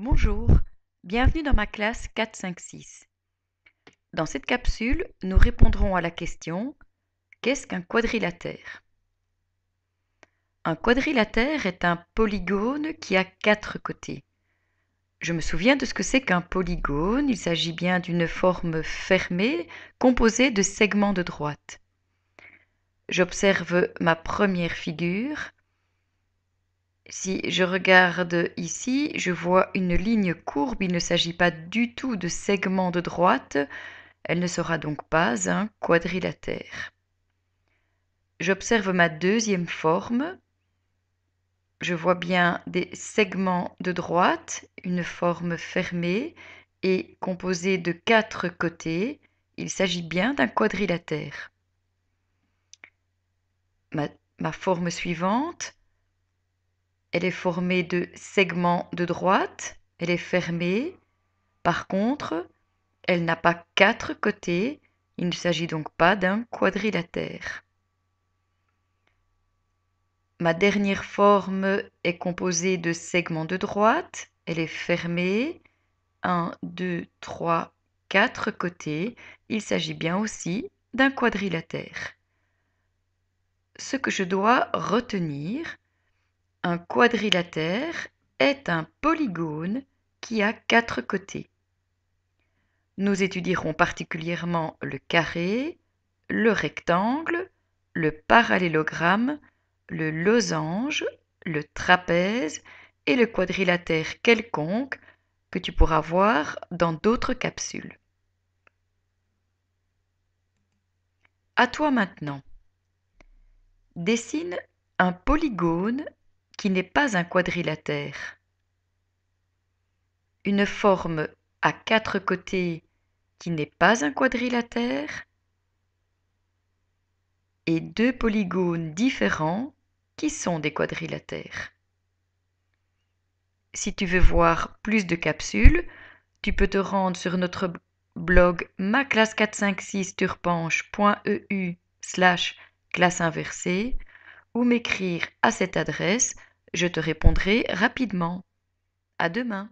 Bonjour, bienvenue dans ma classe 456. Dans cette capsule, nous répondrons à la question Qu'est-ce qu'un quadrilatère Un quadrilatère est un polygone qui a quatre côtés. Je me souviens de ce que c'est qu'un polygone, il s'agit bien d'une forme fermée composée de segments de droite. J'observe ma première figure si je regarde ici, je vois une ligne courbe, il ne s'agit pas du tout de segment de droite, elle ne sera donc pas un quadrilatère. J'observe ma deuxième forme, je vois bien des segments de droite, une forme fermée et composée de quatre côtés, il s'agit bien d'un quadrilatère. Ma, ma forme suivante, elle est formée de segments de droite, elle est fermée. Par contre, elle n'a pas quatre côtés, il ne s'agit donc pas d'un quadrilatère. Ma dernière forme est composée de segments de droite, elle est fermée. 1, 2, 3, 4 côtés, il s'agit bien aussi d'un quadrilatère. Ce que je dois retenir, un quadrilatère est un polygone qui a quatre côtés. Nous étudierons particulièrement le carré, le rectangle, le parallélogramme, le losange, le trapèze et le quadrilatère quelconque que tu pourras voir dans d'autres capsules. À toi maintenant. Dessine un polygone qui n'est pas un quadrilatère. Une forme à quatre côtés qui n'est pas un quadrilatère. Et deux polygones différents qui sont des quadrilatères. Si tu veux voir plus de capsules, tu peux te rendre sur notre blog maclasse456turpanche.eu slash classe inversée ou m'écrire à cette adresse je te répondrai rapidement. À demain.